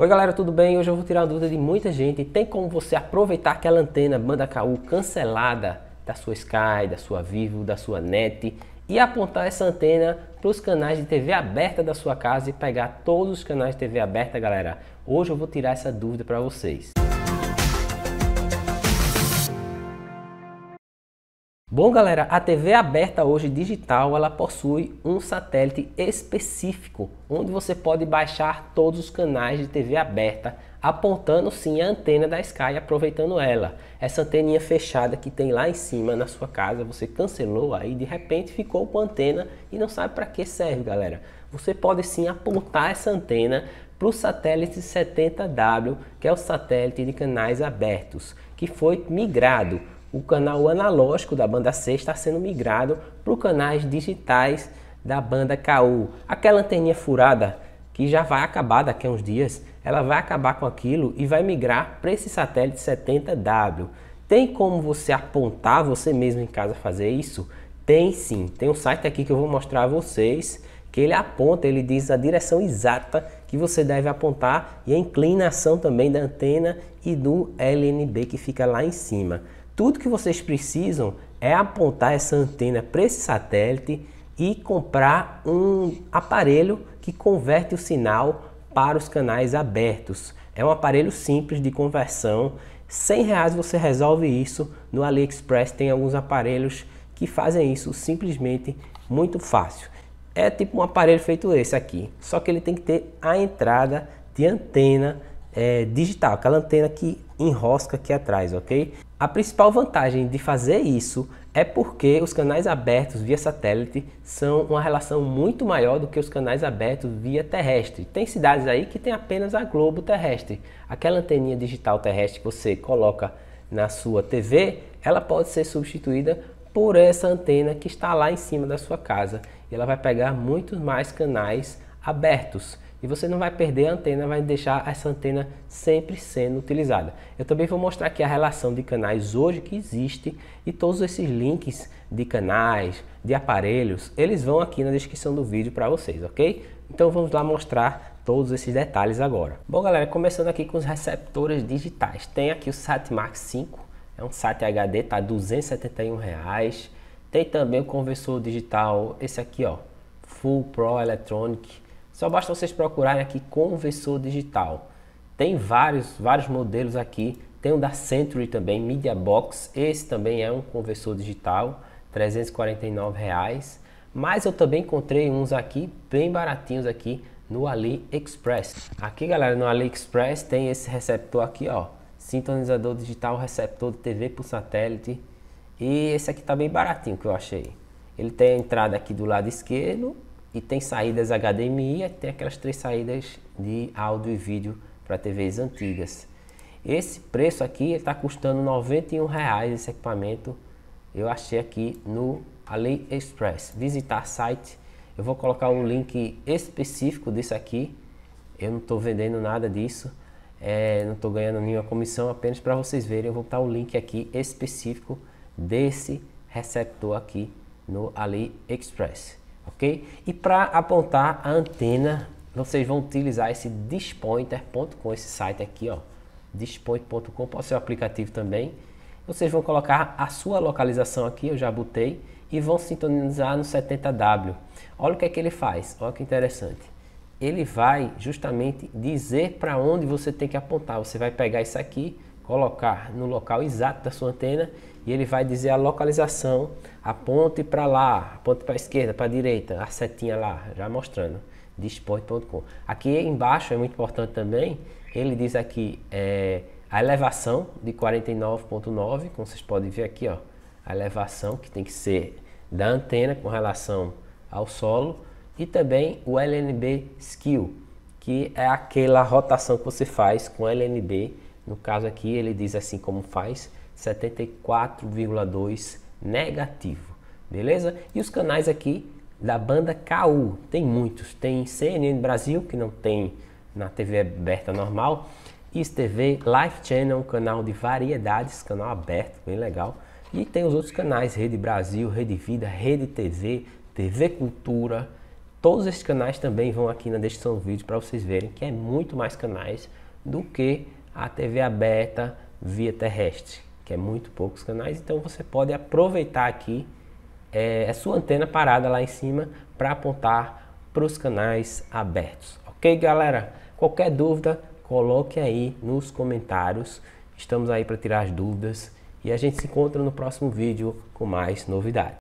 Oi galera, tudo bem? Hoje eu vou tirar a dúvida de muita gente. Tem como você aproveitar aquela antena banda KU cancelada da sua Sky, da sua Vivo, da sua NET e apontar essa antena para os canais de TV aberta da sua casa e pegar todos os canais de TV aberta, galera? Hoje eu vou tirar essa dúvida para vocês. Bom, galera, a TV aberta hoje digital, ela possui um satélite específico, onde você pode baixar todos os canais de TV aberta, apontando sim a antena da Sky e aproveitando ela. Essa anteninha fechada que tem lá em cima na sua casa, você cancelou aí, de repente ficou com a antena e não sabe para que serve, galera. Você pode sim apontar essa antena para o satélite 70W, que é o satélite de canais abertos, que foi migrado o canal analógico da banda C está sendo migrado para os canais digitais da banda KU. Aquela anteninha furada que já vai acabar daqui a uns dias, ela vai acabar com aquilo e vai migrar para esse satélite 70W. Tem como você apontar você mesmo em casa fazer isso? Tem sim. Tem um site aqui que eu vou mostrar a vocês que ele aponta, ele diz a direção exata que você deve apontar e a inclinação também da antena e do LNB que fica lá em cima. Tudo que vocês precisam é apontar essa antena para esse satélite e comprar um aparelho que converte o sinal para os canais abertos. É um aparelho simples de conversão. 100 reais você resolve isso. No AliExpress tem alguns aparelhos que fazem isso simplesmente muito fácil. É tipo um aparelho feito esse aqui, só que ele tem que ter a entrada de antena é, digital, aquela antena que enrosca aqui atrás, ok? A principal vantagem de fazer isso é porque os canais abertos via satélite são uma relação muito maior do que os canais abertos via terrestre. Tem cidades aí que tem apenas a Globo terrestre. Aquela anteninha digital terrestre que você coloca na sua TV, ela pode ser substituída por essa antena que está lá em cima da sua casa. E ela vai pegar muitos mais canais abertos. E você não vai perder a antena, vai deixar essa antena sempre sendo utilizada. Eu também vou mostrar aqui a relação de canais hoje que existe e todos esses links de canais, de aparelhos, eles vão aqui na descrição do vídeo para vocês, ok? Então vamos lá mostrar todos esses detalhes agora. Bom galera, começando aqui com os receptores digitais. Tem aqui o SatMax 5, é um SAT HD, tá R$ 271. Reais. Tem também o conversor digital, esse aqui ó, Full Pro Electronic só basta vocês procurarem aqui conversor digital. Tem vários, vários modelos aqui. Tem um da Century também, Media Box. Esse também é um conversor digital, R$ reais. Mas eu também encontrei uns aqui, bem baratinhos aqui, no AliExpress. Aqui, galera, no AliExpress tem esse receptor aqui, ó. Sintonizador digital, receptor de TV por satélite. E esse aqui tá bem baratinho que eu achei. Ele tem a entrada aqui do lado esquerdo tem saídas HDMI e tem aquelas três saídas de áudio e vídeo para TVs antigas. Esse preço aqui está custando R$ reais esse equipamento. Eu achei aqui no AliExpress. Visitar site, eu vou colocar um link específico disso aqui. Eu não estou vendendo nada disso, é, não estou ganhando nenhuma comissão, apenas para vocês verem. Eu vou botar o um link aqui específico desse receptor aqui no AliExpress ok? E para apontar a antena, vocês vão utilizar esse dispointer.com, esse site aqui, ó, dispointer.com, pode ser o aplicativo também. Vocês vão colocar a sua localização aqui, eu já botei, e vão sintonizar no 70W. Olha o que é que ele faz, olha que interessante. Ele vai justamente dizer para onde você tem que apontar. Você vai pegar isso aqui, colocar no local exato da sua antena e ele vai dizer a localização, aponte para lá, aponte para a esquerda, para a direita, a setinha lá, já mostrando, disport.com. Aqui embaixo é muito importante também, ele diz aqui é, a elevação de 49.9, como vocês podem ver aqui, ó, a elevação que tem que ser da antena com relação ao solo e também o LNB skill, que é aquela rotação que você faz com LNB no caso aqui, ele diz assim como faz, 74,2 negativo, beleza? E os canais aqui da banda KU, tem muitos, tem CNN Brasil, que não tem na TV aberta normal, TV Life Channel, canal de variedades, canal aberto, bem legal, e tem os outros canais, Rede Brasil, Rede Vida, Rede TV, TV Cultura, todos esses canais também vão aqui na descrição do vídeo para vocês verem que é muito mais canais do que a TV aberta via terrestre, que é muito poucos canais, então você pode aproveitar aqui é, a é sua antena parada lá em cima para apontar para os canais abertos. Ok, galera? Qualquer dúvida, coloque aí nos comentários. Estamos aí para tirar as dúvidas e a gente se encontra no próximo vídeo com mais novidades.